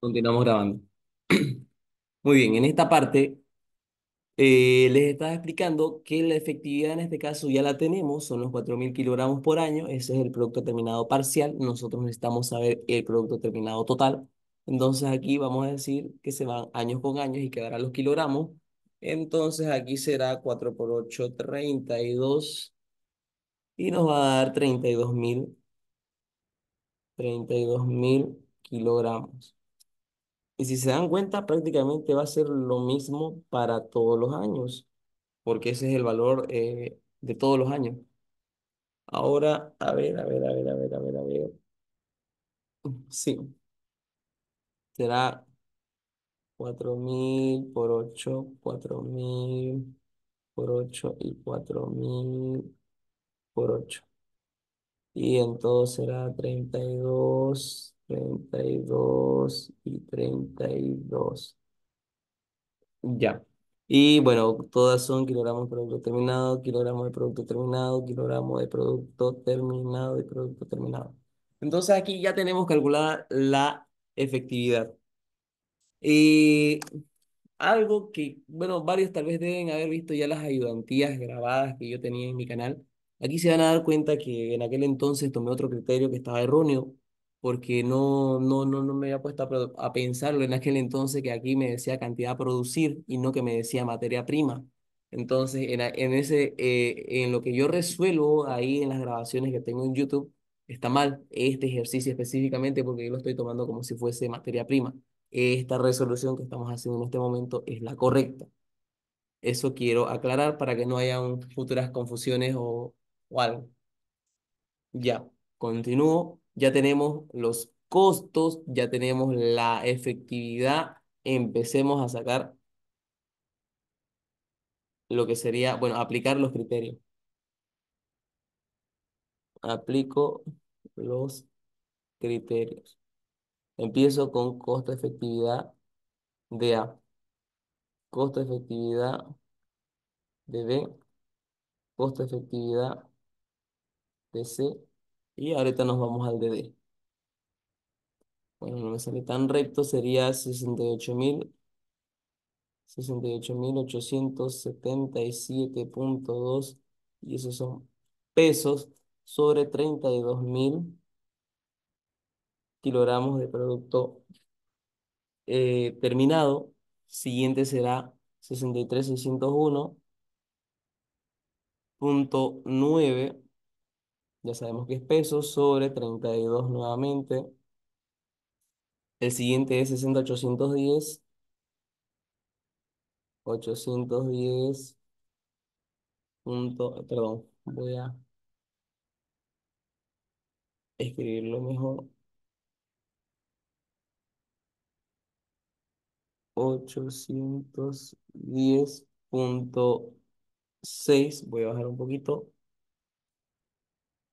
Continuamos grabando. Muy bien, en esta parte eh, les estaba explicando que la efectividad en este caso ya la tenemos, son los 4.000 kilogramos por año, ese es el producto terminado parcial, nosotros necesitamos saber el producto terminado total, entonces aquí vamos a decir que se van años con años y quedarán los kilogramos, entonces aquí será 4 por 8, 32, y nos va a dar 32.000 32.000 kilogramos. Y si se dan cuenta, prácticamente va a ser lo mismo para todos los años, porque ese es el valor eh, de todos los años. Ahora, a ver, a ver, a ver, a ver, a ver, a ver. Sí. Será 4000 por 8, 4000 por 8 y 4000 por 8. Y en todo será 32, 32 32. Ya. Y bueno, todas son kilogramos de producto terminado, kilogramos de producto terminado, kilogramos de producto terminado, de producto terminado. Entonces aquí ya tenemos calculada la efectividad. Y algo que, bueno, varios tal vez deben haber visto ya las ayudantías grabadas que yo tenía en mi canal. Aquí se van a dar cuenta que en aquel entonces tomé otro criterio que estaba erróneo porque no, no, no, no me había puesto a, a, pensarlo en aquel entonces que aquí me decía cantidad a producir y no que me decía materia prima. Entonces, en, en ese, eh, en lo que yo resuelvo ahí en las grabaciones que tengo en YouTube, está mal este ejercicio específicamente porque yo lo estoy tomando como si fuese materia prima. Esta resolución que estamos haciendo en este momento es la correcta. Eso quiero aclarar para que no un futuras confusiones o, o algo. Ya, continúo ya tenemos los costos, ya tenemos la efectividad, empecemos a sacar lo que sería, bueno, aplicar los criterios. Aplico los criterios. Empiezo con costo efectividad de A, costo efectividad de B, costo efectividad de C y ahorita nos vamos al DD. Bueno, no me sale tan recto, sería 68.000. 68.877.2 y esos son pesos sobre 32.000 kilogramos de producto eh, terminado. Siguiente será 63.601.9 ya sabemos que es peso sobre 32 nuevamente. El siguiente es 60,810. 810. Punto, perdón, voy a escribirlo mejor. 810.6, voy a bajar un poquito,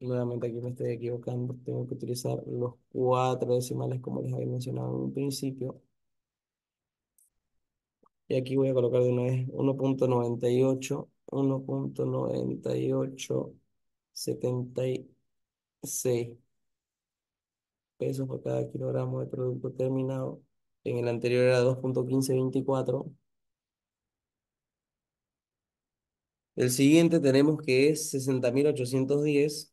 Nuevamente aquí me estoy equivocando, tengo que utilizar los cuatro decimales como les había mencionado en un principio. Y aquí voy a colocar de una vez 1.98, 1.98, pesos por cada kilogramo de producto terminado. En el anterior era 2.1524. El siguiente tenemos que es 60.810.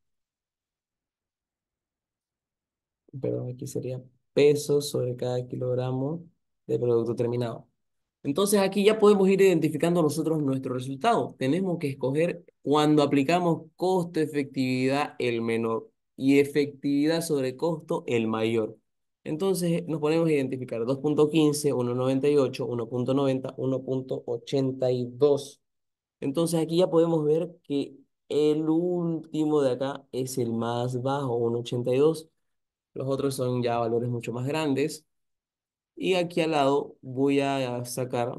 perdón, aquí sería peso sobre cada kilogramo de producto terminado. Entonces aquí ya podemos ir identificando nosotros nuestro resultado. Tenemos que escoger cuando aplicamos costo-efectividad el menor y efectividad sobre costo el mayor. Entonces nos ponemos a identificar 2.15, 1.98, 1.90, 1.82. Entonces aquí ya podemos ver que el último de acá es el más bajo, 1.82. Los otros son ya valores mucho más grandes. Y aquí al lado voy a sacar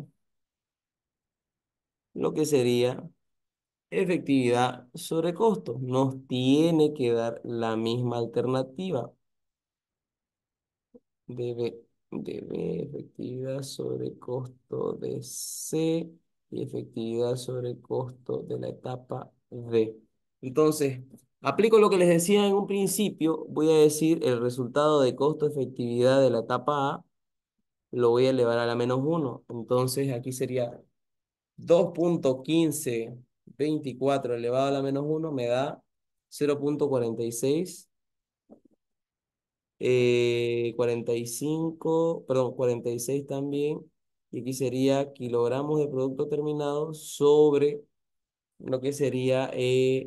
lo que sería efectividad sobre costo. Nos tiene que dar la misma alternativa. Debe, debe efectividad sobre costo de C y efectividad sobre costo de la etapa D. Entonces, Aplico lo que les decía en un principio, voy a decir el resultado de costo-efectividad de la etapa A, lo voy a elevar a la menos 1. Entonces aquí sería 2.1524 elevado a la menos 1 me da 0.46, 45, eh, perdón, 46 también, y aquí sería kilogramos de producto terminado sobre lo que sería... Eh,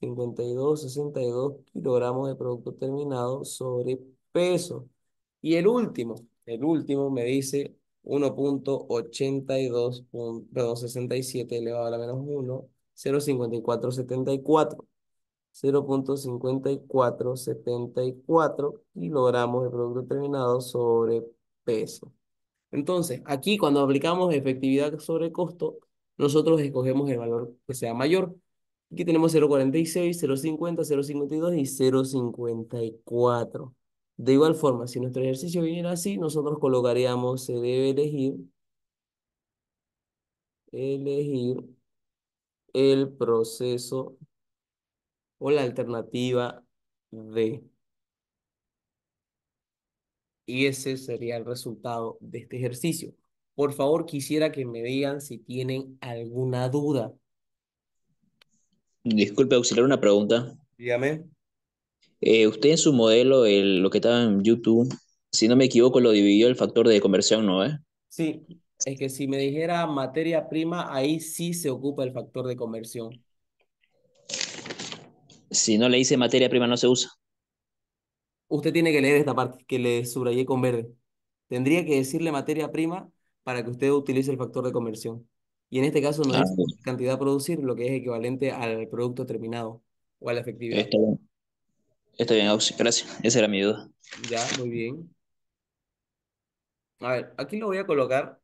52, 62 kilogramos de producto terminado sobre peso. Y el último, el último me dice 1.82, perdón, 67 elevado a la menos 1, 0.5474. 0.5474 kilogramos de producto terminado sobre peso. Entonces, aquí cuando aplicamos efectividad sobre costo, nosotros escogemos el valor que sea mayor. Aquí tenemos 0.46, 0.50, 0.52 y 0.54. De igual forma, si nuestro ejercicio viniera así, nosotros colocaríamos, se debe elegir, elegir el proceso o la alternativa D. Y ese sería el resultado de este ejercicio. Por favor, quisiera que me digan si tienen alguna duda. Disculpe, auxiliar, una pregunta. Dígame. Eh, usted en su modelo, lo que estaba en YouTube, si no me equivoco, lo dividió el factor de conversión, ¿no eh? Sí, es que si me dijera materia prima, ahí sí se ocupa el factor de conversión. Si no le dice materia prima, no se usa. Usted tiene que leer esta parte que le subrayé con verde. Tendría que decirle materia prima para que usted utilice el factor de conversión. Y en este caso nos dice cantidad a producir, lo que es equivalente al producto terminado o a la efectividad. Está bien. Está bien, gracias. Esa era mi duda. Ya, muy bien. A ver, aquí lo voy a colocar.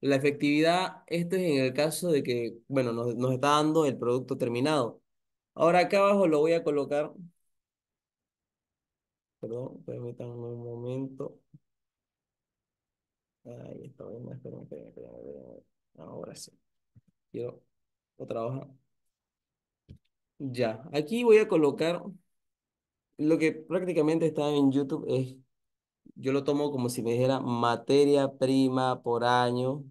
La efectividad, esto es en el caso de que, bueno, nos, está dando el producto terminado. Ahora acá abajo lo voy a colocar. Perdón, permítanme un momento. Ahí está, bien, esperen, esperen, esperen, esperen. Ah, ahora sí. Quiero otra hoja. Ya, aquí voy a colocar lo que prácticamente está en YouTube es, yo lo tomo como si me dijera materia prima por año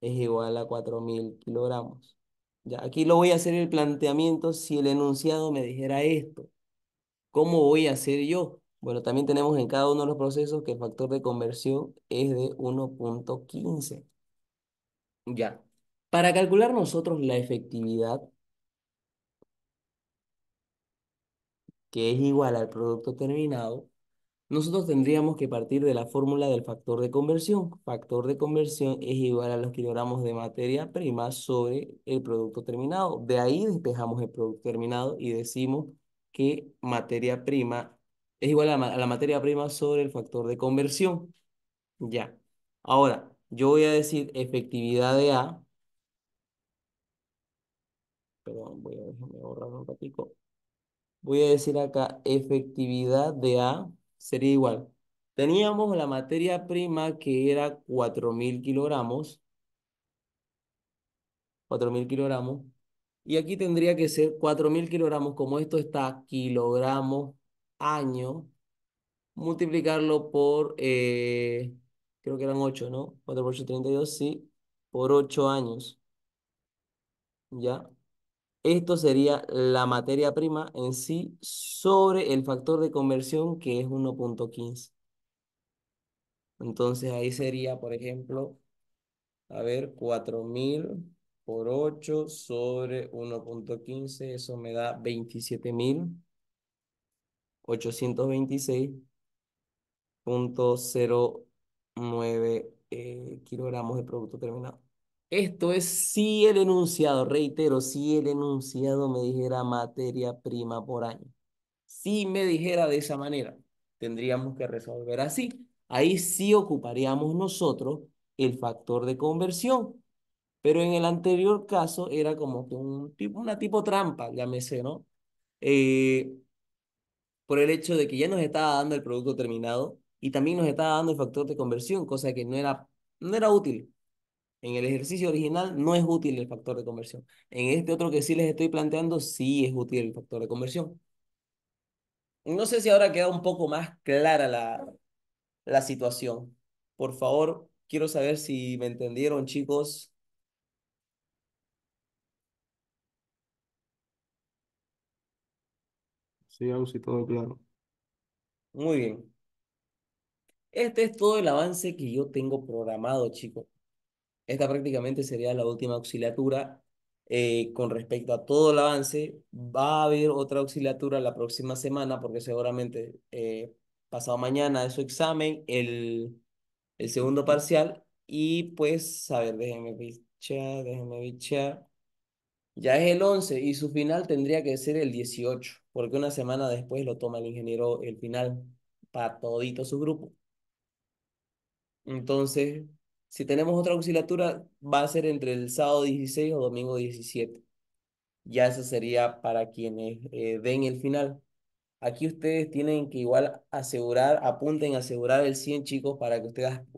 es igual a 4.000 kilogramos. Ya, aquí lo voy a hacer el planteamiento si el enunciado me dijera esto. ¿Cómo voy a hacer yo? Bueno, también tenemos en cada uno de los procesos que el factor de conversión es de 1.15. Ya. Para calcular nosotros la efectividad, que es igual al producto terminado, nosotros tendríamos que partir de la fórmula del factor de conversión. Factor de conversión es igual a los kilogramos de materia prima sobre el producto terminado. De ahí despejamos el producto terminado y decimos que materia prima es igual a, la materia prima sobre el factor de conversión. Ya. Ahora, yo voy a decir efectividad de A. Perdón, voy a déjame borrar un ratito. Voy a decir acá efectividad de A sería igual. Teníamos la materia prima que era 4.000 kilogramos. 4.000 kilogramos. Y aquí tendría que ser 4.000 kilogramos, como esto está kilogramos año, multiplicarlo por eh, creo que eran 8, ¿no? 4 por 8, 32, sí, por 8 años. ¿Ya? Esto sería la materia prima en sí sobre el factor de conversión que es 1.15. Entonces ahí sería, por ejemplo, a ver, 4.000 por 8 sobre 1.15, eso me da 27.826.0. 9 eh, kilogramos de producto terminado. Esto es si el enunciado, reitero, si el enunciado me dijera materia prima por año. Si me dijera de esa manera, tendríamos que resolver así. Ahí sí ocuparíamos nosotros el factor de conversión. Pero en el anterior caso era como un tipo, una tipo trampa, llámese, ¿no? Eh, por el hecho de que ya nos estaba dando el producto terminado, y también nos estaba dando el factor de conversión, cosa que no era, no era útil. En el ejercicio original no es útil el factor de conversión. En este otro que sí les estoy planteando, sí es útil el factor de conversión. No sé si ahora queda un poco más clara la, la situación. Por favor, quiero saber si me entendieron, chicos. Sí, sí todo claro. Muy bien. Este es todo el avance que yo tengo programado, chicos. Esta prácticamente sería la última auxiliatura. Eh, con respecto a todo el avance, va a haber otra auxiliatura la próxima semana, porque seguramente eh, pasado mañana es su examen, el, el segundo parcial. Y pues, a ver, déjenme bichar, déjenme bichar. Ya es el 11 y su final tendría que ser el 18, porque una semana después lo toma el ingeniero el final para todito su grupo. Entonces, si tenemos otra auxiliatura, va a ser entre el sábado 16 o domingo 17. Ya eso sería para quienes eh, den el final. Aquí ustedes tienen que igual asegurar, apunten a asegurar el 100 chicos para que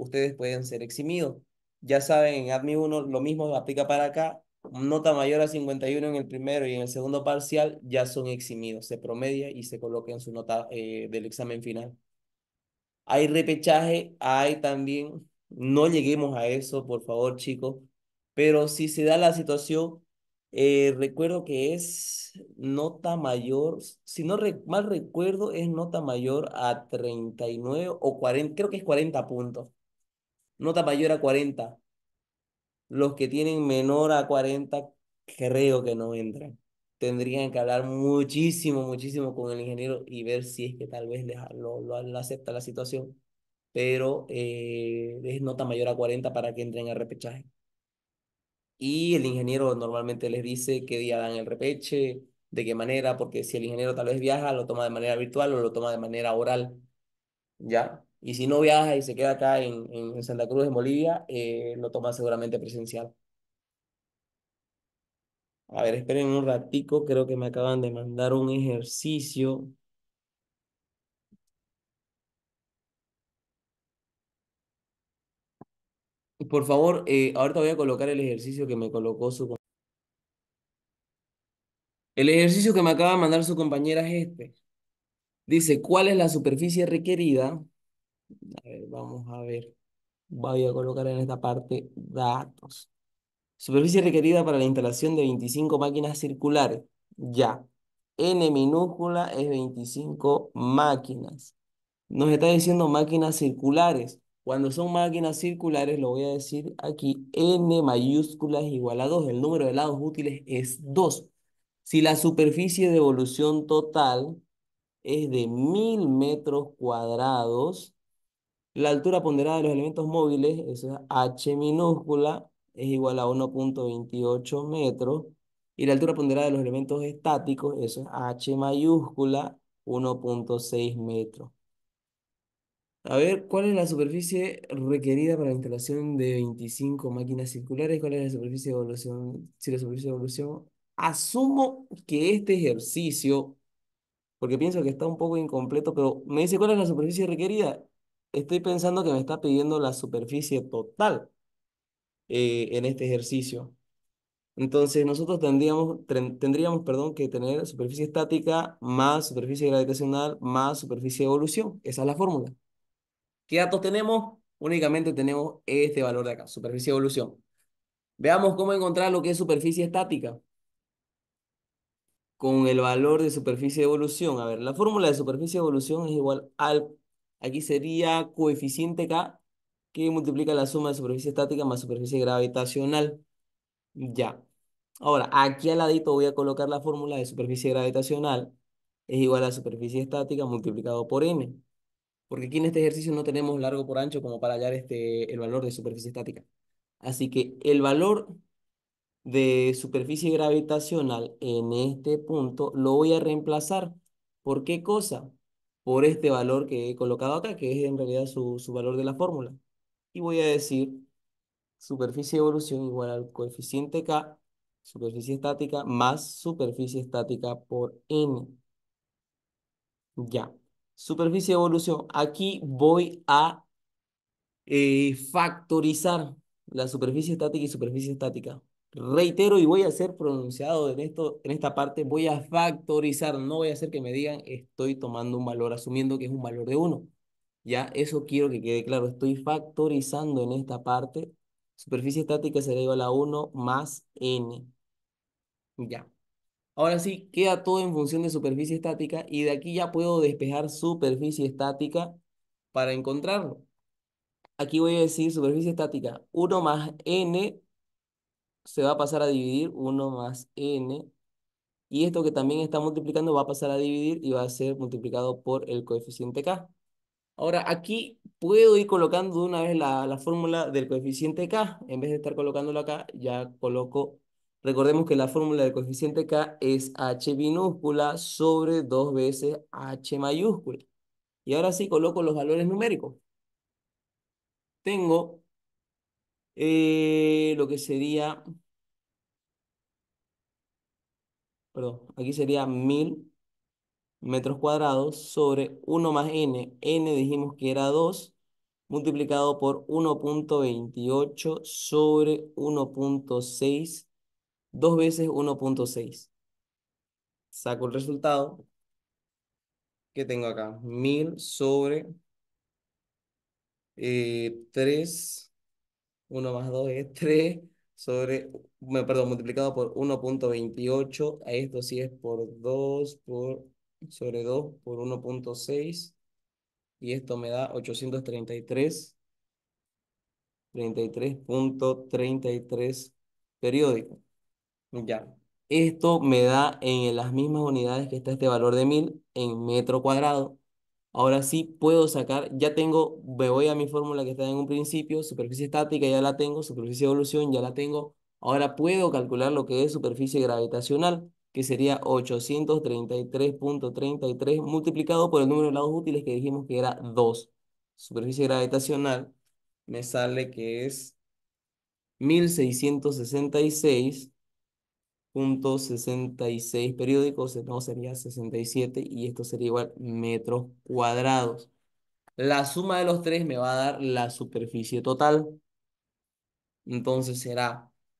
ustedes, puedan ser eximidos. Ya saben, en ADMI 1 lo mismo aplica para acá. Nota mayor a 51 en el primero y en el segundo parcial ya son eximidos. Se promedia y se coloca en su nota eh, del examen final. Hay repechaje, hay también, no lleguemos a eso, por favor, chicos, pero si se da la situación, eh, recuerdo que es nota mayor, si no mal recuerdo, es nota mayor a 39 o 40, creo que es 40 puntos. Nota mayor a 40. Los que tienen menor a 40, creo que no entran tendrían que hablar muchísimo, muchísimo con el ingeniero y ver si es que tal vez lo, acepta la situación, pero eh, es nota mayor a 40 para que entren al repechaje. Y el ingeniero normalmente les dice qué día dan el repeche, de qué manera, porque si el ingeniero tal vez viaja, lo toma de manera virtual o lo toma de manera oral, ¿ya? Y si no viaja y se queda acá en, en Santa Cruz, en Bolivia, eh, lo toma seguramente presencial. A ver, esperen un ratico, creo que me acaban de mandar un ejercicio. Por favor, eh, ahorita voy a colocar el ejercicio que me colocó su... El ejercicio que me acaba de mandar su compañera es este. Dice, ¿cuál es la superficie requerida? A ver, vamos a ver. Voy a colocar en esta parte datos. Superficie requerida para la instalación de 25 máquinas circulares. Ya. N minúscula es 25 máquinas. Nos está diciendo máquinas circulares. Cuando son máquinas circulares, lo voy a decir aquí, n mayúscula es igual a 2. El número de lados útiles es 2. Si la superficie de evolución total es de 1000 metros cuadrados, la altura ponderada de los elementos móviles, eso es h minúscula, es igual a 1.28 metros. Y la altura ponderada de los elementos estáticos, eso es H mayúscula, 1.6 metros. A ver, ¿cuál es la superficie requerida para la instalación de 25 máquinas circulares? ¿Cuál es la superficie de evolución? Si la superficie de evolución... Asumo que este ejercicio, porque pienso que está un poco incompleto, pero me dice cuál es la superficie requerida. Estoy pensando que me está pidiendo la superficie total. Eh, en este ejercicio. Entonces nosotros tendríamos, tendríamos perdón, que tener superficie estática más superficie gravitacional más superficie de evolución. Esa es la fórmula. ¿Qué datos tenemos? Únicamente tenemos este valor de acá, superficie de evolución. Veamos cómo encontrar lo que es superficie estática. Con el valor de superficie de evolución. A ver, la fórmula de superficie de evolución es igual al, aquí sería coeficiente K que multiplica la suma de superficie estática más superficie gravitacional. Ya. Ahora, aquí al ladito voy a colocar la fórmula de superficie gravitacional es igual a superficie estática multiplicado por m. Porque aquí en este ejercicio no tenemos largo por ancho como para hallar este, el valor de superficie estática. Así que el valor de superficie gravitacional en este punto lo voy a reemplazar. ¿Por qué cosa? Por este valor que he colocado acá, que es en realidad su, su valor de la fórmula y voy a decir superficie de evolución igual al coeficiente K, superficie estática, más superficie estática por N. Ya. Superficie de evolución. Aquí voy a eh, factorizar la superficie estática y superficie estática. Reitero y voy a ser pronunciado en, esto, en esta parte, voy a factorizar, no voy a hacer que me digan estoy tomando un valor, asumiendo que es un valor de 1. Ya, eso quiero que quede claro. Estoy factorizando en esta parte. Superficie estática será igual a 1 más n. Ya. Ahora sí, queda todo en función de superficie estática y de aquí ya puedo despejar superficie estática para encontrarlo. Aquí voy a decir superficie estática. 1 más n se va a pasar a dividir 1 más n. Y esto que también está multiplicando va a pasar a dividir y va a ser multiplicado por el coeficiente k. Ahora, aquí puedo ir colocando de una vez la, fórmula del coeficiente K. En vez de estar colocándolo acá, ya coloco... Recordemos que la fórmula del coeficiente K es H minúscula sobre dos veces H mayúscula. Y ahora sí coloco los valores numéricos. Tengo eh, lo que sería... Perdón, aquí sería 1000 metros cuadrados sobre 1 más n. n dijimos que era 2 multiplicado por 1.28 sobre 1.6, dos veces 1.6. Saco el resultado que tengo acá, 1000 sobre 3, eh, 1 más 2 es 3, sobre, perdón, multiplicado por 1.28, esto sí es por 2, por sobre 2 por 1.6 y esto me da 833, 33.33 periódico. Ya, esto me da en las mismas unidades que está este valor de 1000 en metro cuadrado. Ahora sí puedo sacar, ya tengo, me voy a mi fórmula que está en un principio, superficie estática ya la tengo, superficie de evolución ya la tengo. Ahora puedo calcular lo que es superficie gravitacional que sería 833.33 multiplicado por el número de lados útiles que dijimos que era 2. Superficie gravitacional me sale que es 1666.66 periódicos, no sería 67 y esto sería igual metros cuadrados. La suma de los tres me va a dar la superficie total. Entonces será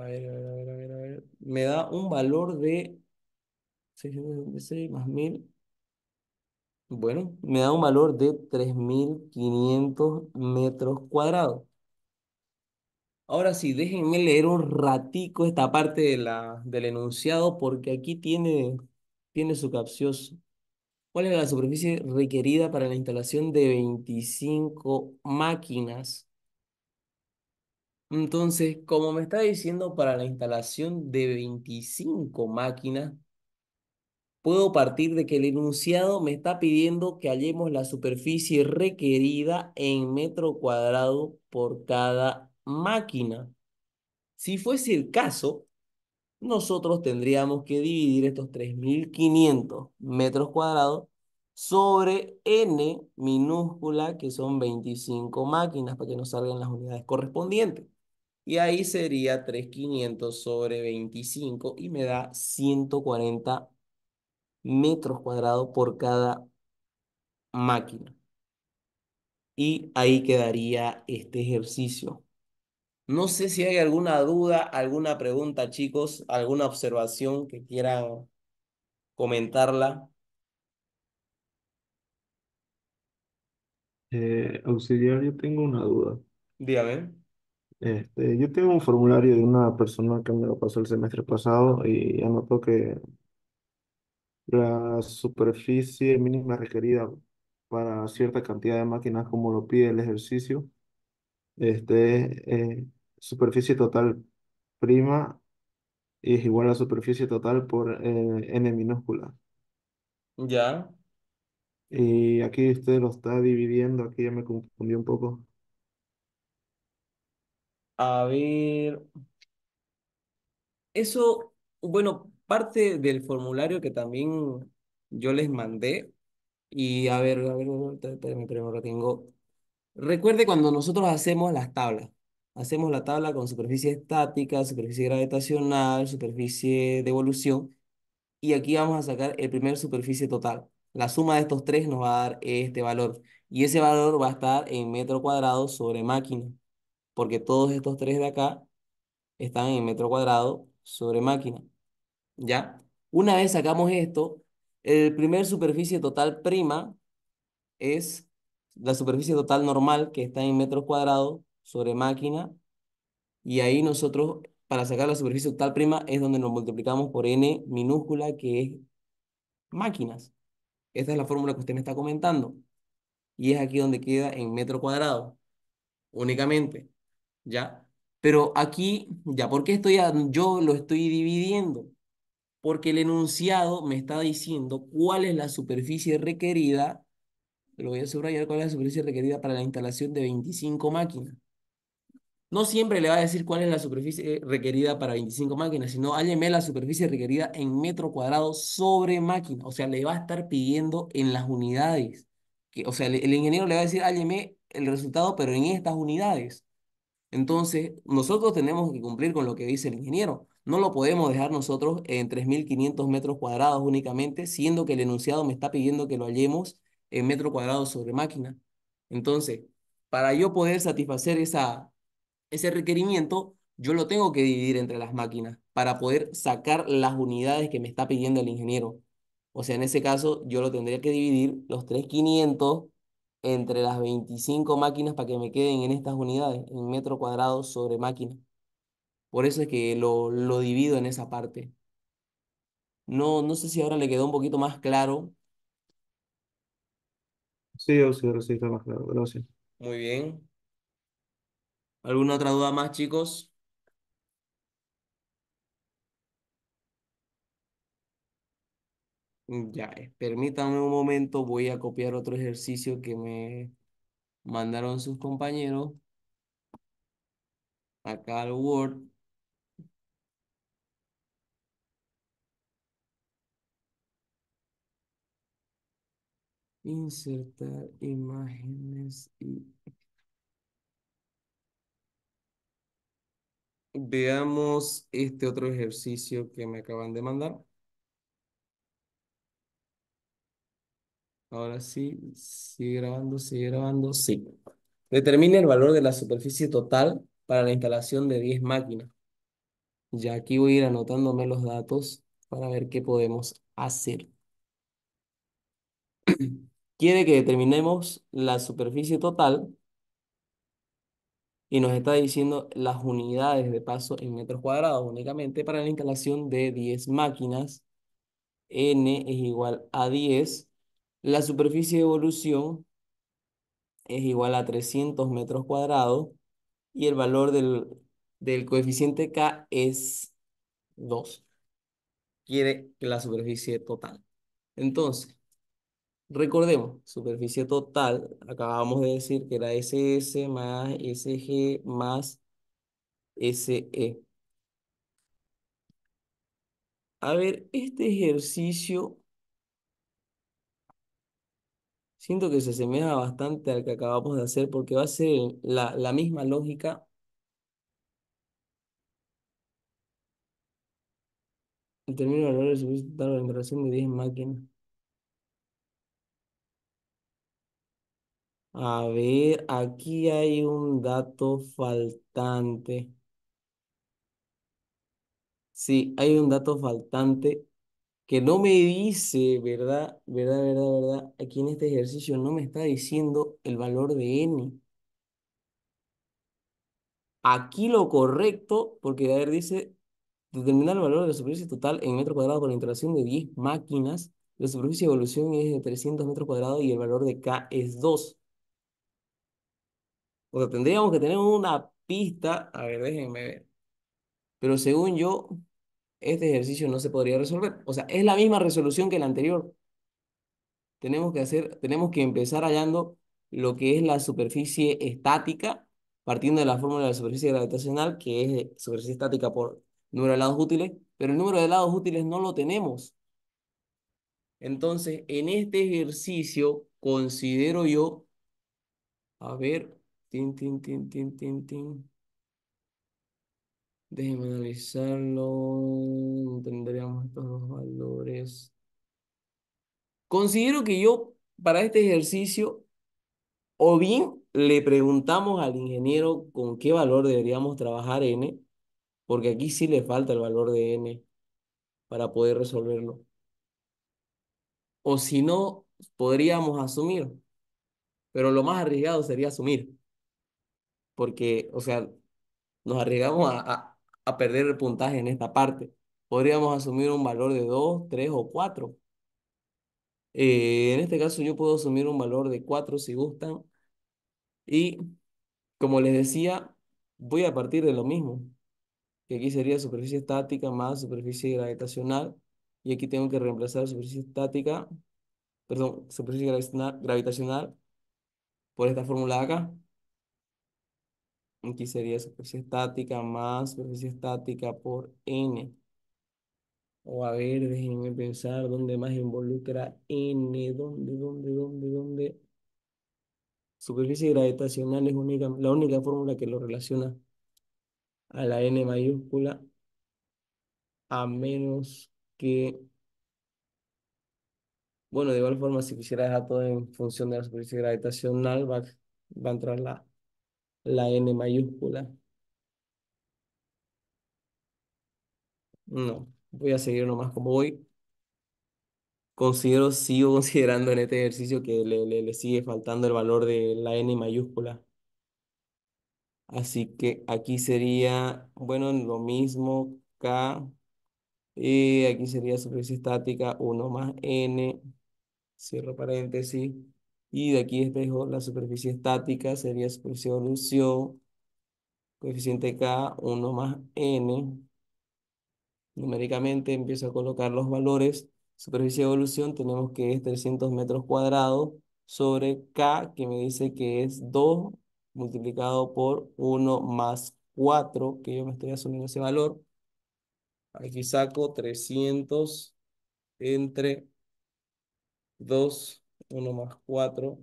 A ver, a ver, a ver, a ver, Me da un valor de más 1000. Bueno, me da un valor de 3500 metros cuadrados. Ahora sí, déjenme leer un ratico esta parte de la, del enunciado porque aquí tiene, tiene su capcioso. ¿Cuál es la superficie requerida para la instalación de 25 máquinas entonces, como me está diciendo, para la instalación de 25 máquinas, puedo partir de que el enunciado me está pidiendo que hallemos la superficie requerida en metro cuadrado por cada máquina. Si fuese el caso, nosotros tendríamos que dividir estos 3.500 metros cuadrados sobre n minúscula, que son 25 máquinas, para que nos salgan las unidades correspondientes. Y ahí sería 3,500 sobre 25 y me da 140 metros cuadrados por cada máquina. Y ahí quedaría este ejercicio. No sé si hay alguna duda, alguna pregunta, chicos, alguna observación que quieran comentarla. Eh, auxiliar, yo tengo una duda. Dígame. Este, yo tengo un formulario de una persona que me lo pasó el semestre pasado y anotó que la superficie mínima requerida para cierta cantidad de máquinas, como lo pide el ejercicio, este, superficie total prima es igual a superficie total por eh, n minúscula. Ya. Y aquí usted lo está dividiendo, aquí ya me confundí un poco. A ver. Eso, bueno, parte del formulario que también yo les mandé. Y a ver, a ver, espérenme, lo tengo. Recuerde cuando nosotros hacemos las tablas. Hacemos la tabla con superficie estática, superficie gravitacional, superficie de evolución. Y aquí vamos a sacar el primer superficie total. La suma de estos tres nos va a dar este valor. Y ese valor va a estar en metro cuadrado sobre máquina porque todos estos tres de acá están en metro cuadrado sobre máquina. ¿Ya? Una vez sacamos esto, el primer superficie total prima es la superficie total normal que está en metro cuadrado sobre máquina. Y ahí nosotros, para sacar la superficie total prima, es donde nos multiplicamos por n minúscula, que es máquinas. Esta es la fórmula que usted me está comentando. Y es aquí donde queda en metro cuadrado, únicamente. ¿ya? Pero aquí, ¿ya por qué estoy yo lo estoy dividiendo? Porque el enunciado me está diciendo cuál es la superficie requerida, lo voy a subrayar, cuál es la superficie requerida para la instalación de 25 máquinas. No siempre le va a decir cuál es la superficie requerida para 25 máquinas, sino hálleme la superficie requerida en metro cuadrado sobre máquina. O sea, le va a estar pidiendo en las unidades. Que, o sea, el, ingeniero le va a decir, hálleme el resultado, pero en estas unidades. Entonces, nosotros tenemos que cumplir con lo que dice el ingeniero. No lo podemos dejar nosotros en 3.500 metros cuadrados únicamente, siendo que el enunciado me está pidiendo que lo hallemos en metro cuadrado sobre máquina. Entonces, para yo poder satisfacer esa, ese requerimiento, yo lo tengo que dividir entre las máquinas para poder sacar las unidades que me está pidiendo el ingeniero. O sea, en ese caso, yo lo tendría que dividir los 3.500 entre las 25 máquinas para que me queden en estas unidades, en metro cuadrado sobre máquina. Por eso es que lo, lo divido en esa parte. No, no sé si ahora le quedó un poquito más claro. Sí, ahora sí, está más claro. Gracias. Muy bien. ¿Alguna otra duda más, chicos? Mm, ya, eh, permítanme un momento, voy a copiar otro ejercicio que me mandaron sus compañeros. Acá al Word. Insertar imágenes y... Veamos este otro ejercicio que me acaban de mandar. Ahora sí, sigue grabando, sigue grabando, sí. Determine el valor de la superficie total para la instalación de 10 máquinas. Ya aquí voy a ir anotándome los datos para ver qué podemos hacer. Quiere que determinemos la superficie total y nos está diciendo las unidades de paso en metros cuadrados únicamente para la instalación de 10 máquinas. N es igual a 10 la superficie de evolución es igual a 300 metros cuadrados y el valor del, del coeficiente K es 2. Quiere la superficie total. Entonces, recordemos, superficie total, acabamos de decir que era SS más SG más SE. A ver, este ejercicio Siento que se asemeja bastante al que acabamos de hacer porque va a ser la, misma lógica. El término de la integración de 10 máquinas. A ver, aquí hay un dato faltante. Sí, hay un dato faltante que no me dice, ¿verdad? ¿Verdad, verdad, verdad? Aquí en este ejercicio no me está diciendo el valor de n. Aquí lo correcto, porque a ver, dice, determinar el valor de la superficie total en metro cuadrado con la interacción de 10 máquinas, la superficie de evolución es de 300 metros cuadrados y el valor de K es 2. O sea, tendríamos que tener una pista, a ver, déjenme ver. Pero según yo, este ejercicio no se podría resolver. O sea, es la misma resolución que el anterior. Tenemos que hacer, tenemos que empezar hallando lo que es la superficie estática, partiendo de la fórmula de la superficie gravitacional, que es superficie estática por número de lados útiles, pero el número de lados útiles no lo tenemos. Entonces, en este ejercicio considero yo, a ver, tin, tin, tin, tin, tin, tin. Déjenme analizarlo. Tendríamos estos dos valores. Considero que yo para este ejercicio, o bien le preguntamos al ingeniero con qué valor deberíamos trabajar n, porque aquí sí le falta el valor de n para poder resolverlo. O si no, podríamos asumir, pero lo más arriesgado sería asumir, porque, o sea, nos arriesgamos a, a, a perder el puntaje en esta parte. Podríamos asumir un valor de 2, 3 o 4. Eh, en este caso yo puedo asumir un valor de 4 si gustan. Y como les decía, voy a partir de lo mismo. Que aquí sería superficie estática más superficie gravitacional. Y aquí tengo que reemplazar superficie estática, perdón, superficie gravitacional por esta fórmula de acá. Aquí sería superficie estática más superficie estática por n. O a ver, déjenme pensar dónde más involucra n, dónde, dónde, dónde, dónde. Superficie gravitacional es única, la única fórmula que lo relaciona a la n mayúscula, a menos que bueno, de igual forma, si quisiera dejar todo en función de la superficie gravitacional, va, va a entrar la la N mayúscula. No, voy a seguir nomás como voy. Considero, sigo considerando en este ejercicio que le, le sigue faltando el valor de la N mayúscula. Así que aquí sería, bueno, lo mismo K. Y aquí sería superficie estática 1 más N. Cierro paréntesis. Y de aquí despejo la superficie estática, sería superficie de evolución, coeficiente K, 1 más N. Numéricamente empiezo a colocar los valores. Superficie de evolución tenemos que es 300 metros cuadrados sobre K, que me dice que es 2 multiplicado por 1 más 4, que yo me estoy asumiendo ese valor. Aquí saco 300 entre 2 1 más 4.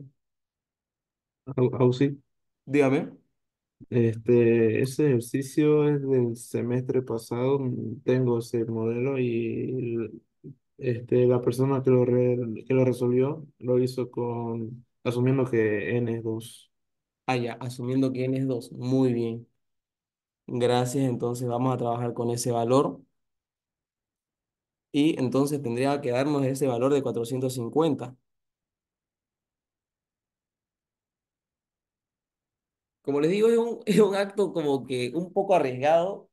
¿sí? Dígame. este, ese ejercicio es del semestre pasado. Tengo ese modelo y este, la persona que lo, que lo resolvió lo hizo con, asumiendo que n es 2. Ah, ya, asumiendo que n es 2. Muy bien. Gracias. Entonces vamos a trabajar con ese valor. Y entonces tendría que darnos ese valor de 450. Como les digo, es un, acto como que un poco arriesgado,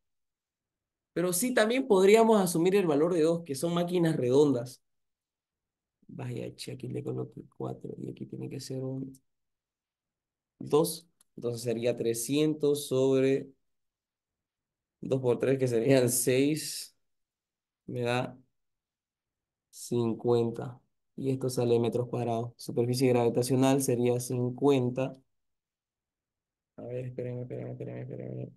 pero sí también podríamos asumir el valor de 2, que son máquinas redondas. Vaya, aquí le el 4 y aquí tiene que ser un 2. Entonces sería 300 sobre 2 por 3, que serían 6. Me da 50. Y esto sale en metros cuadrados. Superficie gravitacional sería 50 a ver, espérenme, espérenme, espérenme, espérenme.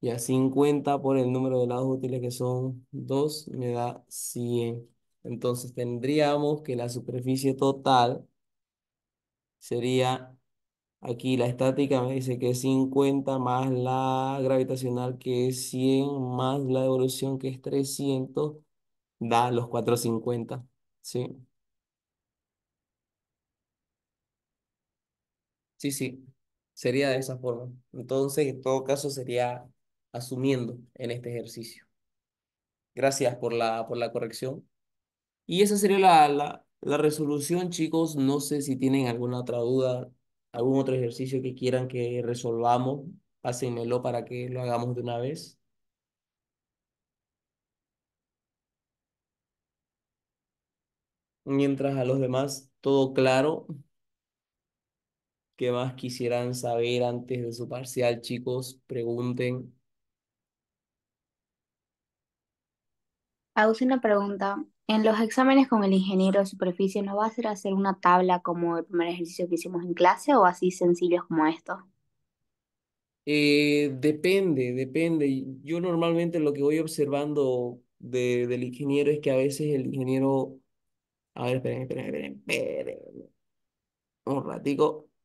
Ya 50 por el número de lados útiles que son 2 me da 100. Entonces tendríamos que la superficie total sería, aquí la estática me dice que es 50 más la gravitacional que es 100 más la evolución que es 300, da los 450, ¿sí? Sí, sí. Sería de esa forma. Entonces, en todo caso, sería asumiendo en este ejercicio. Gracias por la, por la corrección. Y esa sería la, la, la resolución, chicos. No sé si tienen alguna otra duda, algún otro ejercicio que quieran que resolvamos. Pásenmelo para que lo hagamos de una vez. mientras a los demás todo claro. ¿Qué más quisieran saber antes de su parcial, chicos? Pregunten. Hago una pregunta. En los exámenes con el ingeniero de superficie, nos va a ser hacer una tabla como el primer ejercicio que hicimos en clase o así sencillos como estos? Eh, depende, depende. Yo normalmente lo que voy observando del ingeniero es que a veces el ingeniero... A ver, esperen, esperen, esperen, esperen. Un ratico.